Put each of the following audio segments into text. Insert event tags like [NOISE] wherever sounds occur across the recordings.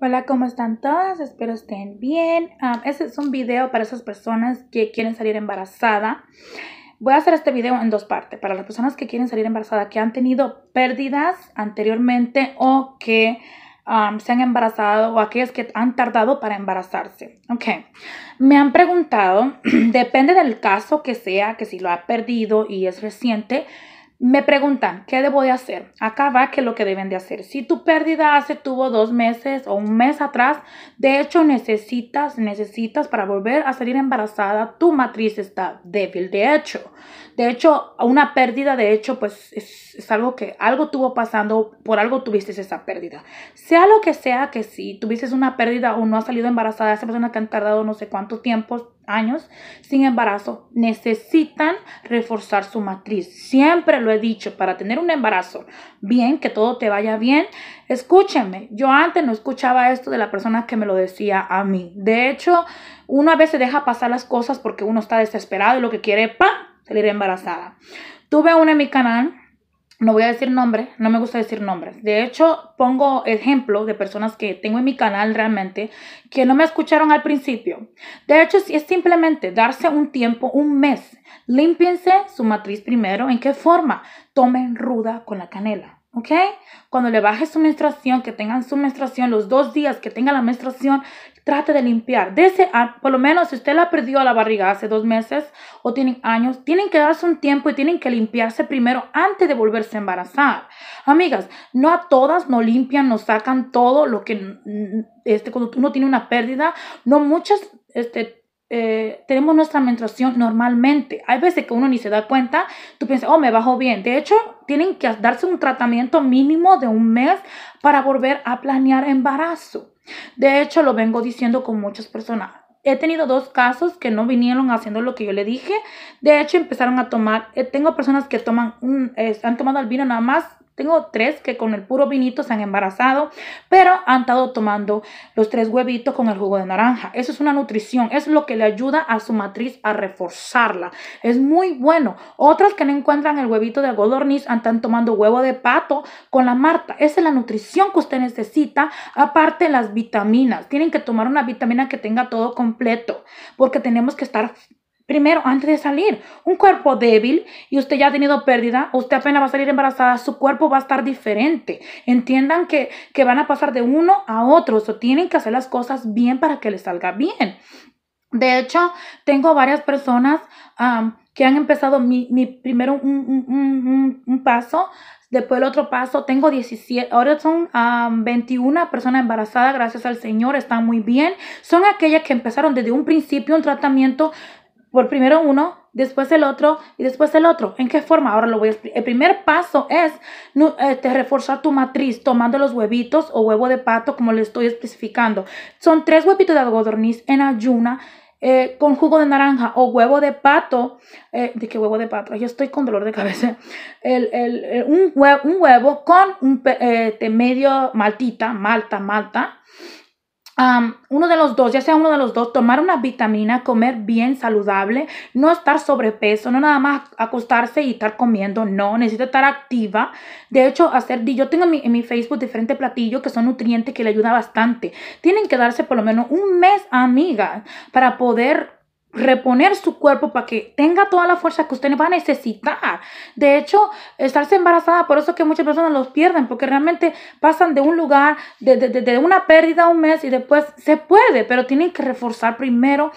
Hola, ¿cómo están todas? Espero estén bien. este es un video para esas personas que quieren salir embarazada. Voy a hacer este video en dos partes. Para las personas que quieren salir embarazada, que han tenido pérdidas anteriormente o que ah, se han embarazado o aquellas que han tardado para embarazarse. Ok, me han preguntado, [CLEARS THROAT] depende del caso que sea, que si lo ha perdido y es reciente, me preguntan, ¿qué debo de hacer? Acá va que lo que deben de hacer. Si tu pérdida hace tuvo dos meses o un mes atrás, de hecho necesitas, necesitas para volver a salir embarazada, tu matriz está débil. De hecho, de hecho, una pérdida, de hecho, pues es, algo que algo tuvo pasando, por algo tuviste esa pérdida. Sea lo que sea que si tuviste una pérdida o no has salido embarazada, esa persona que han tardado no sé cuántos tiempo, años sin embarazo necesitan reforzar su matriz. Siempre lo he dicho, para tener un embarazo bien, que todo te vaya bien, escúchenme. Yo antes no escuchaba esto de la persona que me lo decía a mí. De hecho, una vez se deja pasar las cosas porque uno está desesperado y lo que quiere es salir embarazada. Tuve una en mi canal no voy a decir nombres, no me gusta decir nombres. De hecho, pongo ejemplos de personas que tengo en mi canal realmente que no me escucharon al principio. De hecho, es simplemente darse un tiempo, un mes. Límpiense su matriz primero. ¿En qué forma? Tomen ruda con la canela. ¿Ok? Cuando le baje su menstruación, que tengan su menstruación, los dos días que tengan la menstruación, trate de limpiar. Desde, por lo menos si usted la perdió a la barriga hace dos meses o tienen años, tienen que darse un tiempo y tienen que limpiarse primero antes de volverse a embarazar. Amigas, no a todas no limpian, no sacan todo lo que, mm, este, cuando uno tiene una pérdida, no muchas este, eh, tenemos nuestra menstruación normalmente. Hay veces que uno ni se da cuenta, tú piensas, oh, me bajó bien. De hecho, tienen que darse un tratamiento mínimo de un mes para volver a planear embarazo. De hecho, lo vengo diciendo con muchas personas. He tenido dos casos que no vinieron haciendo lo que yo le dije. De hecho, empezaron a tomar. Eh, tengo personas que toman un, han tomado el vino nada más tengo tres que con el puro vinito se han embarazado, pero han estado tomando los tres huevitos con el jugo de naranja. Eso es una nutrición, es lo que le ayuda a su matriz a reforzarla. Es muy bueno. Otras que no encuentran el huevito de han están tomando huevo de pato con la marta. Esa es la nutrición que usted necesita, aparte las vitaminas. Tienen que tomar una vitamina que tenga todo completo, porque tenemos que estar Primero, antes de salir, un cuerpo débil y usted ya ha tenido pérdida, usted apenas va a salir embarazada, su cuerpo va a estar diferente. Entiendan que, van a pasar de uno a otro, o tienen que hacer las cosas bien para que les salga bien. De hecho, tengo varias personas que han empezado mi, mi primero un, paso, después el otro paso. Tengo 17, ahora son 21 personas embarazadas, gracias al Señor, están muy bien. Son aquellas que empezaron desde un principio un tratamiento por primero uno, después el otro y después el otro. ¿En qué forma? Ahora lo voy a explicar. El primer paso es este, eh, reforzar tu matriz tomando los huevitos o huevo de pato como le estoy especificando. Son tres huevitos de algodorniz en ayuna. Eh, con jugo de naranja o huevo de pato, eh, ¿de qué huevo de pato? Yo estoy con dolor de cabeza. El, un, huevo, con un medio maltita, malta, malta, uno de los dos, ya sea uno de los dos, tomar una vitamina, comer bien saludable, no estar sobrepeso, no nada más acostarse y estar comiendo, no, necesita estar activa. De hecho, hacer, yo tengo en mi, en mi Facebook diferentes platillos que son nutrientes que le ayudan bastante. Tienen que darse por lo menos un mes, amiga, para poder reponer su cuerpo para que tenga toda la fuerza que usted va a necesitar. De hecho, estarse embarazada, por eso que muchas personas los pierden, porque realmente pasan de un lugar, de, una pérdida a un mes y después se puede, pero tienen que reforzar primero,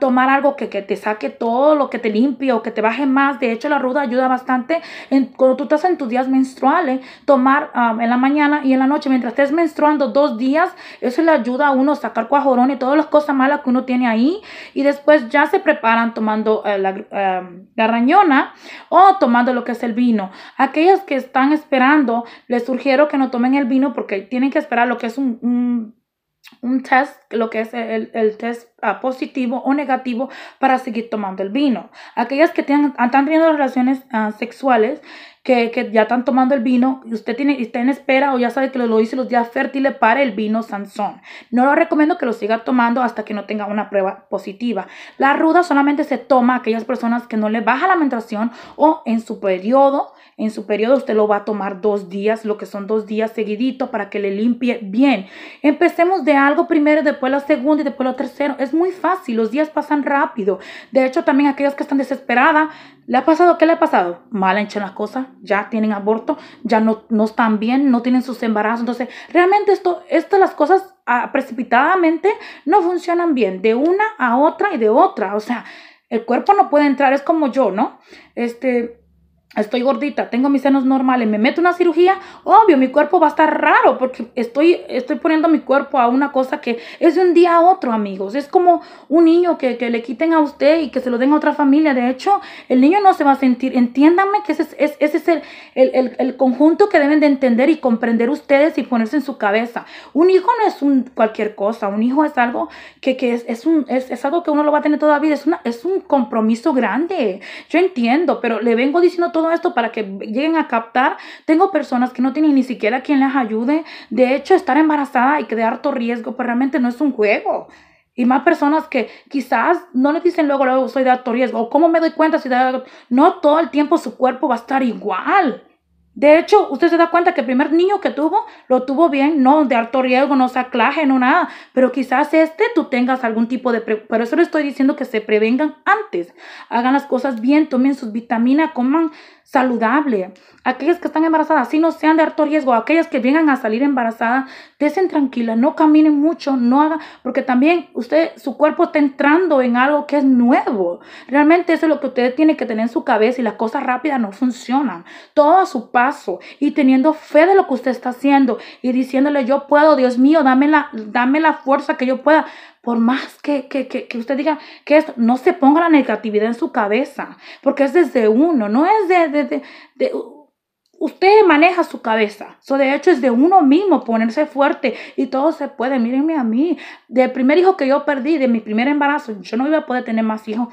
tomar algo que, te saque todo lo que te limpie o que te baje más. De hecho, la ruda ayuda bastante en, cuando tú estás en tus días menstruales, tomar en la mañana y en la noche, mientras estés menstruando dos días, eso le ayuda a uno a sacar cuajorón y todas las cosas malas que uno tiene ahí y después pues ya se preparan tomando eh, em, la rañona o tomando lo que es el vino. aquellas que están esperando, les sugiero que no tomen el vino porque tienen que esperar lo que es un, un test, lo que es el, test ah, positivo o negativo para seguir tomando el vino. Aquellas que tienen, están teniendo relaciones ah, sexuales que, ya están tomando el vino y usted tiene, está en espera o ya sabe que lo hice los días fértiles para el vino Sansón. No lo recomiendo que lo siga tomando hasta que no tenga una prueba positiva. La ruda solamente se toma a aquellas personas que no le baja la menstruación o en su periodo. En su periodo usted lo va a tomar dos días, lo que son dos días seguidito para que le limpie bien. Empecemos de algo primero, después la segunda y después la tercera. Es muy fácil, los días pasan rápido. De hecho, también aquellas que están desesperadas ¿Le ha pasado? ¿Qué le ha pasado? Mal han hecho las cosas, ya tienen aborto, ya no, no están bien, no tienen sus embarazos. Entonces, realmente esto, estas las cosas ah, precipitadamente no funcionan bien, de una a otra y de otra. O sea, el cuerpo no puede entrar, es como yo, ¿no? Este, estoy gordita, tengo mis senos normales, me meto una cirugía, obvio, mi cuerpo va a estar raro porque estoy, estoy poniendo mi cuerpo a una cosa que es de un día a otro, amigos. Es como un niño que, le quiten a usted y que se lo den a otra familia. De hecho, el niño no se va a sentir, entiéndanme que ese es, el, conjunto que deben de entender y comprender ustedes y ponerse en su cabeza. Un hijo no es un cualquier cosa, un hijo es algo que, es, un, es, algo que uno lo va a tener toda la vida, es, una, es un compromiso grande. Yo entiendo, pero le vengo diciendo todo esto para que lleguen a captar. Tengo personas que no tienen ni siquiera quien les ayude. De hecho, estar embarazada y que de harto riesgo, pues realmente no es un juego. Y más personas que quizás no les dicen luego, luego soy de alto riesgo. o ¿Cómo me doy cuenta si No todo el tiempo su cuerpo va a estar igual. De hecho, usted se da cuenta que el primer niño que tuvo, lo tuvo bien, no de alto riesgo, no saclaje, no nada. Pero quizás este tú tengas algún tipo de... Pero eso le estoy diciendo que se prevengan antes. Hagan las cosas bien, tomen sus vitaminas, coman saludable. Aquellas que están embarazadas, si no sean de alto riesgo, aquellas que vengan a salir embarazadas, desen tranquila, no caminen mucho, no hagan... Porque también usted, su cuerpo está entrando en algo que es nuevo. Realmente eso es lo que usted tiene que tener en su cabeza y las cosas rápidas no funcionan. Toda su y teniendo fe de lo que usted está haciendo y diciéndole yo puedo, Dios mío, dame la, dame la fuerza que yo pueda. Por más que, usted diga que esto, no se ponga la negatividad en su cabeza, porque es desde uno, no es de, de, Usted maneja su cabeza. So, de hecho, es de uno mismo ponerse fuerte y todo se puede. Mírenme a mí. Del primer hijo que yo perdí, de mi primer embarazo, yo no iba a poder tener más hijos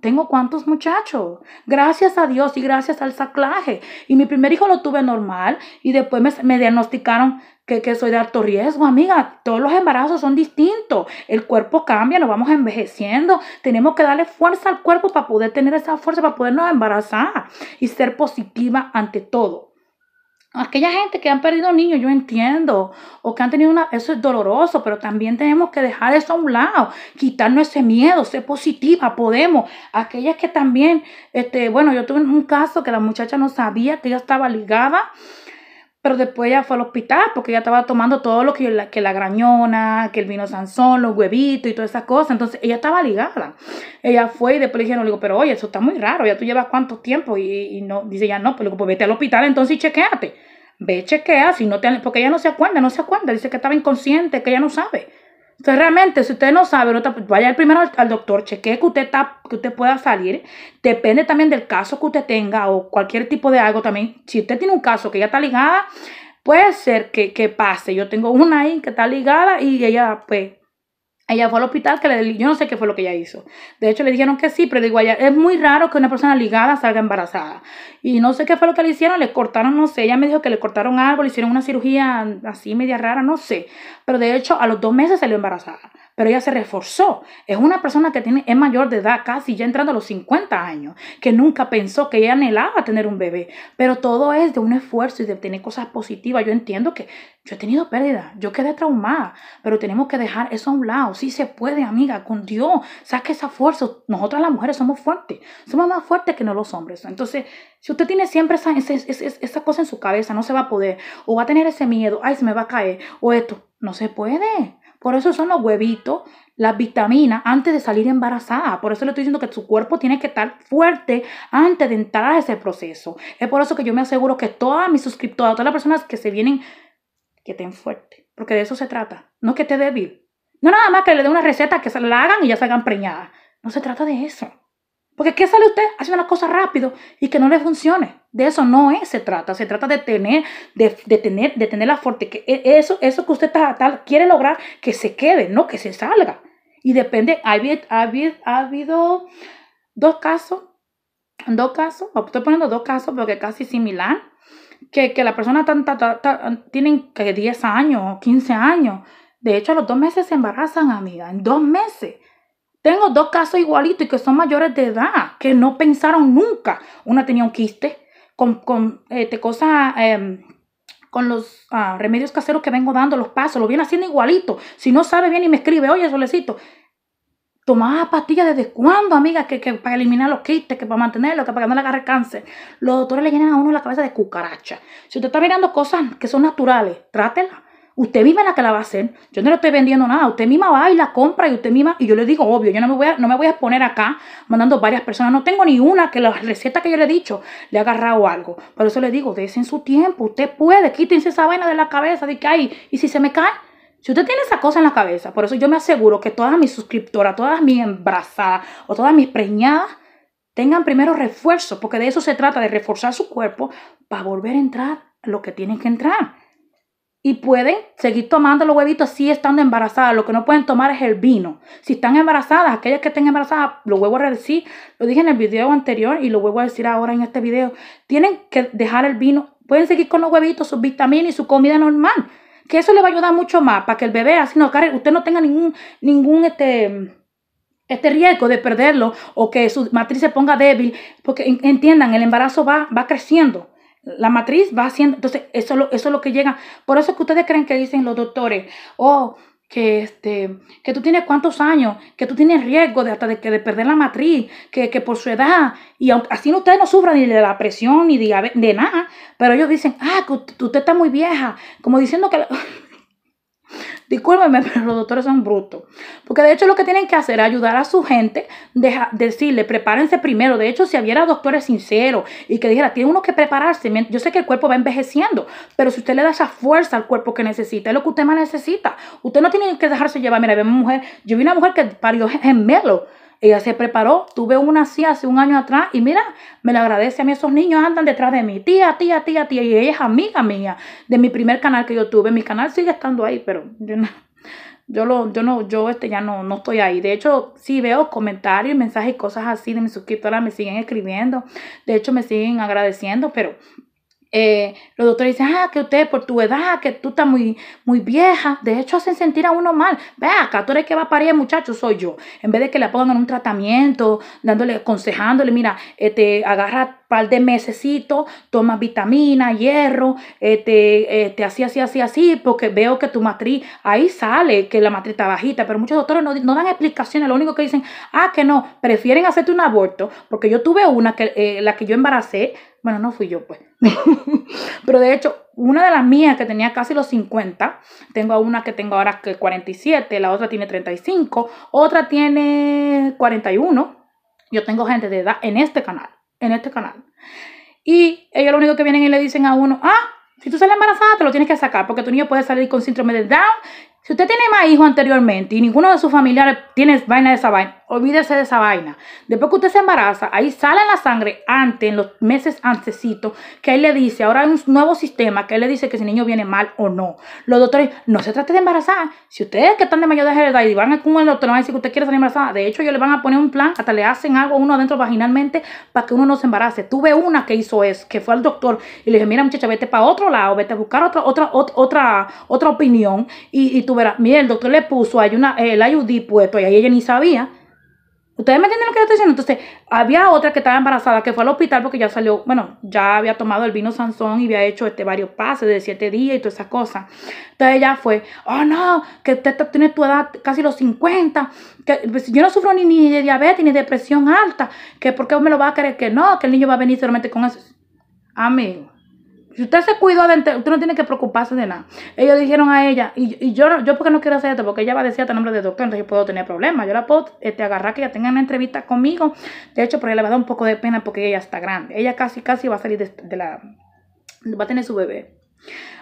tengo cuántos muchachos. Gracias a Dios y gracias al saclaje. Y mi primer hijo lo tuve normal y después me, diagnosticaron que, que, soy de alto riesgo, amiga. Todos los embarazos son distintos. El cuerpo cambia, nos vamos envejeciendo. Tenemos que darle fuerza al cuerpo para poder tener esa fuerza, para podernos embarazar y ser positiva ante todo aquella gente que han perdido niños, yo entiendo, o que han tenido una, eso es doloroso, pero también tenemos que dejar eso a un lado, quitarnos ese miedo, ser positiva, podemos. Aquellas que también, este, bueno, yo tuve un caso que la muchacha no sabía que ella estaba ligada pero después ella fue al hospital porque ella estaba tomando todo lo que la, que la grañona, que el vino Sansón, los huevitos y todas esas cosas. Entonces ella estaba ligada. Ella fue y después le dijeron, le digo, pero oye, eso está muy raro, ya tú llevas cuánto tiempo y, no, dice ya no, pero pues, digo, pues vete al hospital entonces y chequeate. Ve, chequea, si no te, porque ella no se acuerda, no se acuerda, dice que estaba inconsciente, que ella no sabe. Entonces, realmente, si usted no sabe, vaya primero al, doctor, chequee que usted, que usted pueda salir. Depende también del caso que usted tenga o cualquier tipo de algo también. Si usted tiene un caso que ya está ligada, puede ser que, que pase. Yo tengo una ahí que está ligada y ella, pues, ella fue al hospital que le, yo no sé qué fue lo que ella hizo. De hecho, le dijeron que sí, pero digo, es muy raro que una persona ligada salga embarazada. Y no sé qué fue lo que le hicieron, le cortaron, no sé, ella me dijo que le cortaron algo, le hicieron una cirugía así media rara, no sé. Pero de hecho, a los dos meses salió embarazada pero ella se reforzó. Es una persona que tiene, es mayor de edad, casi ya entrando a los 50 años, que nunca pensó que ella anhelaba tener un bebé, pero todo es de un esfuerzo y de tener cosas positivas. Yo entiendo que yo he tenido pérdida, yo quedé traumada, pero tenemos que dejar eso a un lado. Sí se puede, amiga, con Dios, saque esa fuerza. Nosotras las mujeres somos fuertes, somos más fuertes que no los hombres. Entonces, si usted tiene siempre esa, esa, esa cosa en su cabeza, no se va a poder, o va a tener ese miedo, ay, se me va a caer, o esto, no se puede. Por eso son los huevitos, las vitaminas, antes de salir embarazada. Por eso le estoy diciendo que su cuerpo tiene que estar fuerte antes de entrar a ese proceso. Es por eso que yo me aseguro que todas mis suscriptoras, todas las personas que se vienen, que estén fuertes. Porque de eso se trata. No que esté débil. No nada más que le dé una receta, que se la hagan y ya salgan preñadas. No se trata de eso. Porque ¿qué sale usted haciendo las cosas rápido y que no le funcione? De eso no es, se trata. Se trata de tener, de, tener, de tener la fuerte. Que e, eso, eso que usted quiere lograr, que se quede, no que se salga. Y depende, ha habido, ha dos casos, dos casos, estoy poniendo dos casos porque casi similar, que, la persona tan, que 10 años, 15 años. De hecho, a los dos meses se embarazan, amiga, en dos meses. Tengo dos casos igualitos y que son mayores de edad, que no pensaron nunca. Una tenía un quiste con, con este, em, los ah, remedios caseros que vengo dando, los pasos, lo viene haciendo igualito. Si no sabe bien y me escribe, oye, solecito, tomaba pastillas desde cuándo, amiga, que, para eliminar los quistes, que para mantenerlo, que para que no le agarre cáncer. Los doctores le llenan a uno la cabeza de cucaracha. Si usted está mirando cosas que son naturales, trátela. Usted misma es la que la va a hacer. Yo no le estoy vendiendo nada. Usted misma va y la compra y usted misma. Y yo le digo, obvio, yo no me voy a, no me voy a exponer acá mandando varias personas. No tengo ni una que la receta que yo le he dicho le ha agarrado algo. Por eso le digo, en su tiempo. Usted puede. Quítense esa vaina de la cabeza. De que, hay y si se me cae. Si usted tiene esa cosa en la cabeza, por eso yo me aseguro que todas mis suscriptoras, todas mis embrazadas o todas mis preñadas tengan primero refuerzo, porque de eso se trata, de reforzar su cuerpo para volver a entrar lo que tienen que entrar. Y pueden seguir tomando los huevitos si estando embarazadas. Lo que no pueden tomar es el vino. Si están embarazadas, aquellas que estén embarazadas, lo vuelvo a decir, lo dije en el video anterior y lo vuelvo a decir ahora en este video, tienen que dejar el vino. Pueden seguir con los huevitos, sus vitaminas y su comida normal. Que eso le va a ayudar mucho más para que el bebé, así no, usted no tenga ningún, ningún, este, este riesgo de perderlo o que su matriz se ponga débil, porque entiendan, el embarazo va, va creciendo. La matriz va haciendo, entonces eso, eso es lo que llega. Por eso es que ustedes creen que dicen los doctores, oh, que, este, que tú tienes cuántos años, que tú tienes riesgo de hasta de, que de perder la matriz, que, que, por su edad, y así ustedes no sufran ni de la presión, ni de, de nada, pero ellos dicen, ah, que usted está muy vieja, como diciendo que... [LAUGHS] discúlpeme, [LAUGHS] pero los doctores son brutos. Porque de hecho lo que tienen que hacer es ayudar a su gente, decirle, prepárense primero. De hecho, si hubiera doctores sinceros y que dijera, tiene uno que prepararse. Yo sé que el cuerpo va envejeciendo, pero si usted le da esa fuerza al cuerpo que necesita, es lo que usted más necesita. Usted no tiene que dejarse llevar. Mira, mujer, yo vi una mujer que parió gemelo. Ella se preparó, tuve una así hace un año atrás y mira, me lo agradece a mí. Esos niños andan detrás de mí, tía, tía, tía, tía. Y ella es amiga mía de mi primer canal que yo tuve. Mi canal sigue estando ahí, pero yo no, yo, lo, yo no, yo este ya no, no estoy ahí. De hecho, sí veo comentarios, mensajes y cosas así de mis suscriptoras, me siguen escribiendo. De hecho, me siguen agradeciendo, pero eh, los doctores dicen, ah, que usted por tu edad, que tú estás muy, muy vieja. De hecho, hacen sentir a uno mal. vea, acá, tú eres que va a parir muchachos, muchacho, soy yo. En vez de que le pongan un tratamiento, dándole, aconsejándole, mira, este, agarra par de mesecitos, toma vitamina, hierro, este, este, así, así, así, así, porque veo que tu matriz, ahí sale que la matriz está bajita, pero muchos doctores no, dan explicaciones, lo único que dicen, ah, que no, prefieren hacerte un aborto, porque yo tuve una, que eh, la que yo embaracé, bueno, no fui yo, pues. [LAUGHS] Pero de hecho, una de las mías que tenía casi los 50, tengo a una que tengo ahora que 47, la otra tiene 35, otra tiene 41. Yo tengo gente de edad en este canal, en este canal. Y ellos lo único que vienen y le dicen a uno, ah, si tú sales embarazada, te lo tienes que sacar porque tu niño puede salir con síndrome de Down. Si usted tiene más hijos anteriormente y ninguno de sus familiares tiene vaina de esa vaina, olvídese de esa vaina. Después que usted se embaraza, ahí sale la sangre antes, en los meses antecitos, que él le dice, ahora hay un nuevo sistema que él le dice que si el niño viene mal o no. Los doctores, no se trate de embarazar. Si ustedes que están de mayor de edad y van a con el doctor, van a decir que usted quiere salir embarazada. De hecho, ellos le van a poner un plan, hasta le hacen algo a uno adentro vaginalmente para que uno no se embarace. Tuve una que hizo eso, que fue al doctor y le dije, mira muchacha, vete para otro lado, vete a buscar otra, otra, otra, otra opinión. Y, y tú verás, Mira el doctor le puso Hay una, el ayudí puesto y ahí ella ni sabía. Ustedes me entienden lo que yo estoy diciendo. Entonces, había otra que estaba embarazada que fue al hospital porque ya salió, bueno, ya había tomado el vino Sansón y había hecho este, varios pases de siete días y todas esas cosas. Entonces ella fue, oh no, que usted tiene tu edad casi los 50, que pues, yo no sufro ni, ni de diabetes ni de alta, que por qué me lo va a creer que no, que el niño va a venir solamente con eso. Amigo. Si usted se cuidó adentro, usted no tiene que preocuparse de nada. Ellos dijeron a ella, y, y yo, yo porque no quiero hacer esto, porque ella va a decir el nombre de doctor, entonces yo puedo tener problemas. Yo la puedo este, agarrar que ella tenga una entrevista conmigo. De hecho, porque le va a dar un poco de pena porque ella está grande. Ella casi, casi va a salir de, la... va a tener su bebé.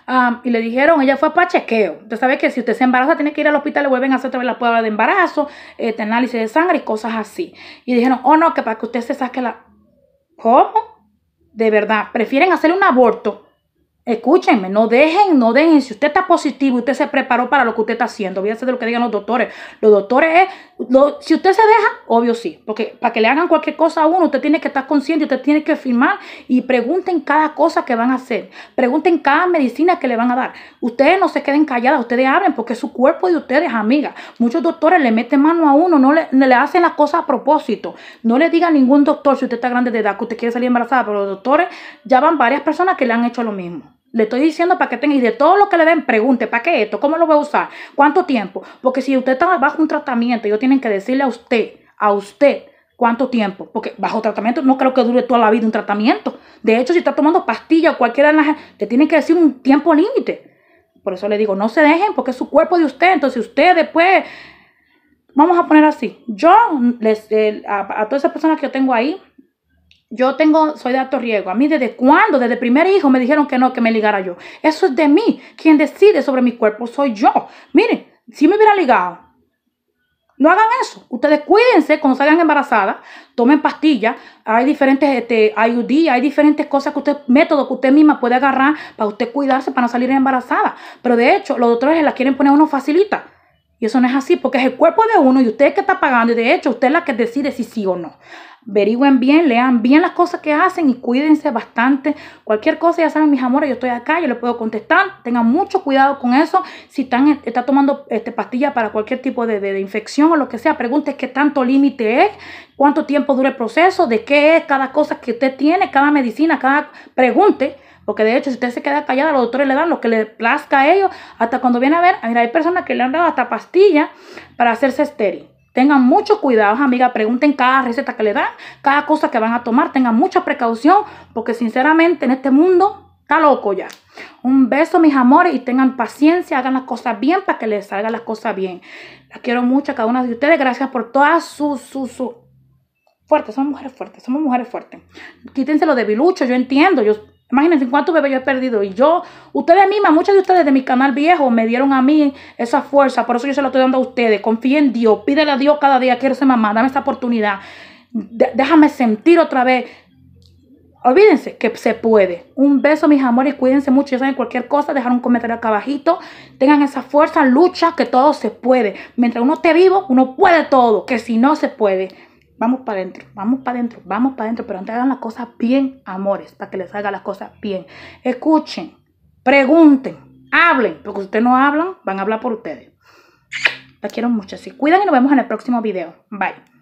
Ah, y le dijeron, ella fue para chequeo. Usted sabe que si usted se embaraza, tiene que ir al hospital, le vuelven a hacer otra vez la prueba de embarazo, este, análisis de sangre y cosas así. Y dijeron, oh no, que para que usted se saque la... ¿Cómo? De verdad, prefieren hacerle un aborto Escúchenme, no dejen, no dejen. Si usted está positivo, y usted se preparó para lo que usted está haciendo. obviamente de lo que digan los doctores. Los doctores es, si usted se deja, obvio sí. Porque para que le hagan cualquier cosa a uno, usted tiene que estar consciente, usted tiene que firmar y pregunten cada cosa que van a hacer. Pregunten cada medicina que le van a dar. Ustedes no se queden calladas, ustedes hablen porque su cuerpo de ustedes, amiga. Muchos doctores le meten mano a uno, no le, le hacen las cosas a propósito. No le digan a ningún doctor si usted está grande de edad, que usted quiere salir embarazada, pero los doctores ya van varias personas que le han hecho lo mismo. Le estoy diciendo para que tenga, y de todo lo que le den, pregunte, ¿para qué esto? ¿Cómo lo voy a usar? ¿Cuánto tiempo? Porque si usted está bajo un tratamiento, ellos tienen que decirle a usted, a usted, ¿Cuánto tiempo? Porque bajo tratamiento no creo que dure toda la vida un tratamiento. De hecho, si está tomando pastillas o cualquiera de las... Te tienen que decir un tiempo límite. Por eso le digo, no se dejen porque es su cuerpo de usted. Entonces, usted después... Vamos a poner así. Yo, les, a todas esas personas que yo tengo ahí, yo tengo, soy de alto riesgo. A mí desde cuándo, desde primer hijo me dijeron que no, que me ligara yo. Eso es de mí. Quien decide sobre mi cuerpo soy yo. Miren, si me hubiera ligado, no hagan eso. Ustedes cuídense cuando salgan embarazadas, tomen pastillas. Hay diferentes este, IUD, hay diferentes cosas que usted, métodos que usted misma puede agarrar para usted cuidarse, para no salir embarazada. Pero de hecho, los doctores las quieren poner uno facilita. Y eso no es así, porque es el cuerpo de uno y usted es que está pagando. Y de hecho, usted es la que decide si sí o no. Averigüen bien, lean bien las cosas que hacen y cuídense bastante. Cualquier cosa, ya saben, mis amores, yo estoy acá, yo les puedo contestar. Tengan mucho cuidado con eso. Si están está tomando este, pastilla para cualquier tipo de, infección o lo que sea, pregunten qué tanto límite es, cuánto tiempo dura el proceso, de qué es cada cosa que usted tiene, cada medicina, cada pregunte porque de hecho, si usted se queda callada, los doctores le dan lo que le plazca a ellos. Hasta cuando viene a ver, mira, hay personas que le han dado hasta pastillas para hacerse estéril. Tengan mucho cuidado, amiga. Pregunten cada receta que le dan, cada cosa que van a tomar. Tengan mucha precaución, porque sinceramente en este mundo está loco ya. Un beso, mis amores, y tengan paciencia, hagan las cosas bien para que les salgan las cosas bien. Las quiero mucho a cada una de ustedes. Gracias por todas sus, sus, Fuertes, somos mujeres fuertes, somos mujeres fuertes. lo de bilucho, yo entiendo. Yo Imagínense cuántos bebés yo he perdido. Y yo, ustedes mismas, muchas de ustedes de mi canal viejo me dieron a mí esa fuerza. Por eso yo se lo estoy dando a ustedes. Confíen en Dios. Pídele a Dios cada día. Quiero ser mamá. Dame esta oportunidad. déjame sentir otra vez. Olvídense que se puede. Un beso, mis amores. Cuídense mucho. Ya saben, cualquier cosa, dejar un comentario acá abajito. Tengan esa fuerza, lucha, que todo se puede. Mientras uno esté vivo, uno puede todo. Que si no, se puede. Vamos para adentro, vamos para adentro, vamos para adentro, pero antes hagan las cosas bien, amores, para que les salga las cosas bien. Escuchen, pregunten, hablen, porque si ustedes no hablan, van a hablar por ustedes. Las quiero mucho, así cuidan y nos vemos en el próximo video. Bye.